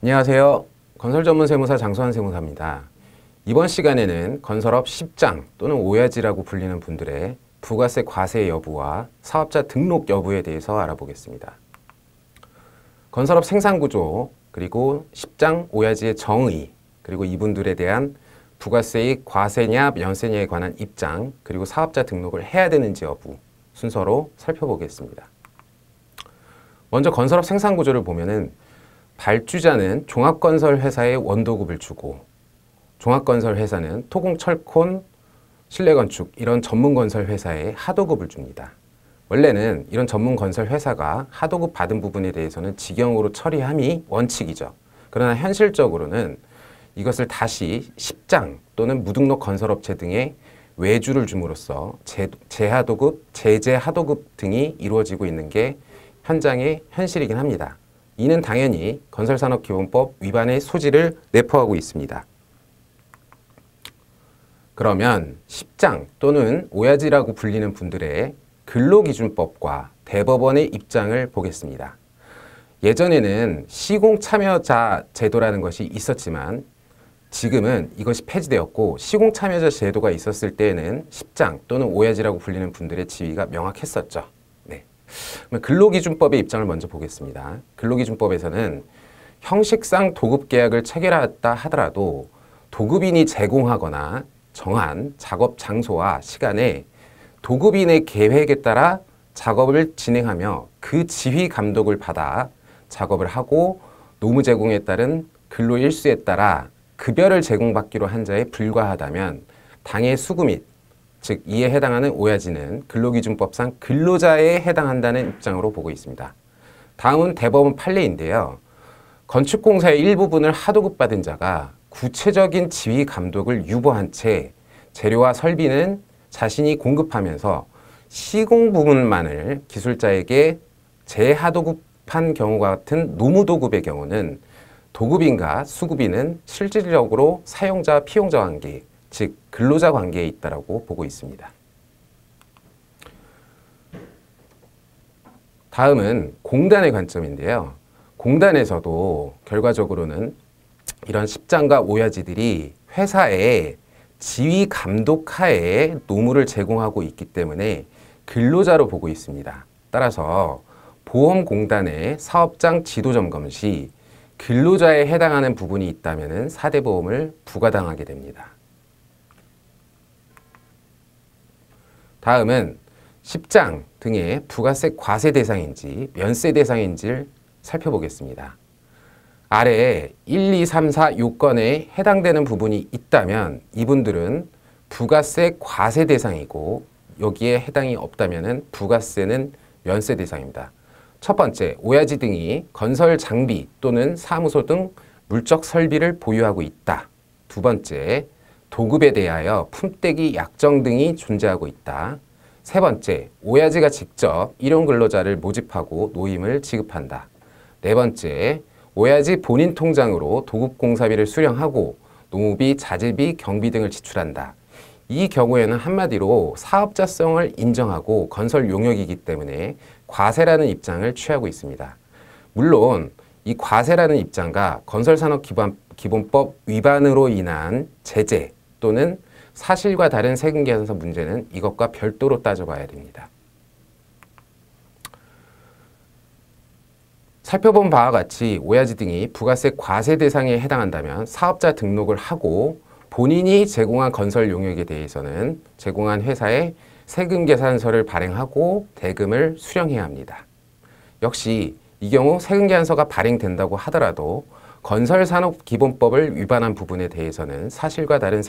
안녕하세요. 건설 전문 세무사 장소환 세무사입니다. 이번 시간에는 건설업 10장 또는 오야지라고 불리는 분들의 부가세 과세 여부와 사업자 등록 여부에 대해서 알아보겠습니다. 건설업 생산구조 그리고 10장 오야지의 정의 그리고 이분들에 대한 부가세의 과세냐 연세냐에 관한 입장 그리고 사업자 등록을 해야 되는지 여부 순서로 살펴보겠습니다. 먼저 건설업 생산구조를 보면은 발주자는 종합건설회사에 원도급을 주고 종합건설회사는 토공철콘, 실내건축 이런 전문건설회사에 하도급을 줍니다. 원래는 이런 전문건설회사가 하도급 받은 부분에 대해서는 직영으로 처리함이 원칙이죠. 그러나 현실적으로는 이것을 다시 10장 또는 무등록 건설업체 등에 외주를 줌으로써 제, 제하도급, 제재하도급 등이 이루어지고 있는 게 현장의 현실이긴 합니다. 이는 당연히 건설산업기본법 위반의 소지를 내포하고 있습니다. 그러면 10장 또는 오야지라고 불리는 분들의 근로기준법과 대법원의 입장을 보겠습니다. 예전에는 시공참여자 제도라는 것이 있었지만 지금은 이것이 폐지되었고 시공참여자 제도가 있었을 때에는 10장 또는 오야지라고 불리는 분들의 지위가 명확했었죠. 근로기준법의 입장을 먼저 보겠습니다. 근로기준법에서는 형식상 도급계약을 체결했다 하더라도 도급인이 제공하거나 정한 작업 장소와 시간에 도급인의 계획에 따라 작업을 진행하며 그 지휘 감독을 받아 작업을 하고 노무 제공에 따른 근로 일수에 따라 급여를 제공받기로 한 자에 불과하다면 당의 수급 및즉 이에 해당하는 오야지는 근로기준법상 근로자에 해당한다는 입장으로 보고 있습니다. 다음은 대법원 판례인데요. 건축공사의 일부분을 하도급 받은 자가 구체적인 지휘 감독을 유보한 채 재료와 설비는 자신이 공급하면서 시공 부분만을 기술자에게 재하도급한 경우와 같은 노무도급의 경우는 도급인과 수급인은 실질적으로 사용자 피용자 관계 즉 근로자 관계에 있다라고 보고 있습니다. 다음은 공단의 관점인데요. 공단에서도 결과적으로는 이런 십장과 오야지들이 회사에 지휘 감독하에 노무를 제공하고 있기 때문에 근로자로 보고 있습니다. 따라서 보험공단의 사업장 지도점검 시 근로자에 해당하는 부분이 있다면 사대보험을 부과당하게 됩니다. 다음은 10장 등의 부가세 과세 대상인지 면세 대상인지를 살펴보겠습니다. 아래에 1, 2, 3, 4 요건에 해당되는 부분이 있다면 이분들은 부가세 과세 대상이고 여기에 해당이 없다면 부가세는 면세 대상입니다. 첫 번째, 오야지 등이 건설 장비 또는 사무소 등 물적 설비를 보유하고 있다. 두 번째, 도급에 대하여 품떼기 약정 등이 존재하고 있다. 세 번째, 오야지가 직접 일용 근로자를 모집하고 노임을 지급한다. 네 번째, 오야지 본인 통장으로 도급공사비를 수령하고 노무비, 자재비, 경비 등을 지출한다. 이 경우에는 한마디로 사업자성을 인정하고 건설 용역이기 때문에 과세라는 입장을 취하고 있습니다. 물론 이 과세라는 입장과 건설산업기본법 위반으로 인한 제재, 또는 사실과 다른 세금 계산서 문제는 이것과 별도로 따져봐야 됩니다. 살펴본 바와 같이 오야지 등이 부가세 과세 대상에 해당한다면 사업자 등록을 하고 본인이 제공한 건설 용역에 대해서는 제공한 회사에 세금 계산서를 발행하고 대금을 수령해야 합니다. 역시 이 경우 세금 계산서가 발행된다고 하더라도 건설산업기본법을 위반한 부분에 대해서는 사실과 다른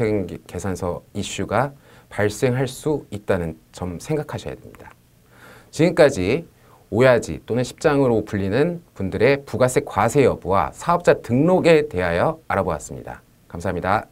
계산서 이슈가 발생할 수 있다는 점 생각하셔야 됩니다. 지금까지 오야지 또는 십장으로 불리는 분들의 부가세 과세 여부와 사업자 등록에 대하여 알아보았습니다. 감사합니다.